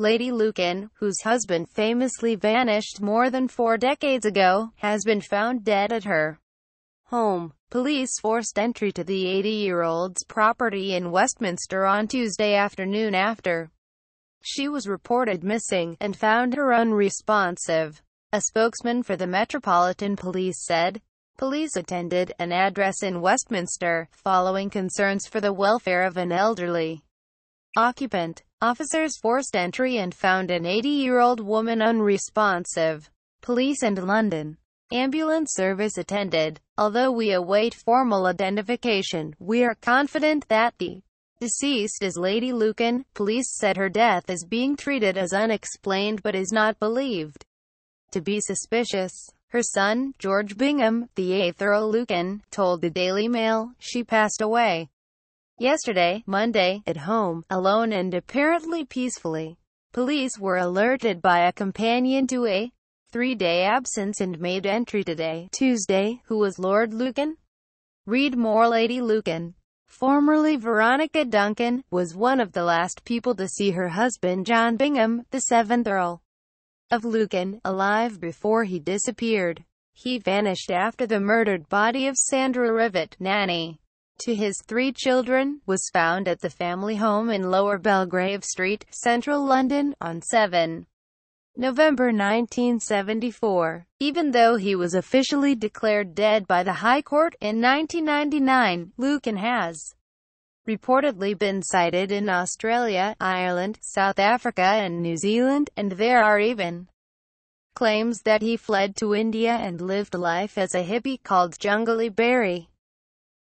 Lady Lucan, whose husband famously vanished more than four decades ago, has been found dead at her home. Police forced entry to the 80-year-old's property in Westminster on Tuesday afternoon after she was reported missing, and found her unresponsive. A spokesman for the Metropolitan Police said, Police attended an address in Westminster, following concerns for the welfare of an elderly occupant. Officers forced entry and found an 80-year-old woman unresponsive. Police and London Ambulance service attended. Although we await formal identification, we are confident that the deceased is Lady Lucan. Police said her death is being treated as unexplained but is not believed to be suspicious. Her son, George Bingham, the eighth Earl Lucan, told the Daily Mail, she passed away yesterday, Monday, at home, alone and apparently peacefully. Police were alerted by a companion to a three-day absence and made entry today, Tuesday, who was Lord Lucan. Read more Lady Lucan, formerly Veronica Duncan, was one of the last people to see her husband John Bingham, the 7th Earl of Lucan, alive before he disappeared. He vanished after the murdered body of Sandra Rivett, Nanny to his three children, was found at the family home in Lower Belgrave Street, central London, on 7 November 1974. Even though he was officially declared dead by the High Court in 1999, Lucan has reportedly been sighted in Australia, Ireland, South Africa and New Zealand, and there are even claims that he fled to India and lived life as a hippie called Jungly Berry.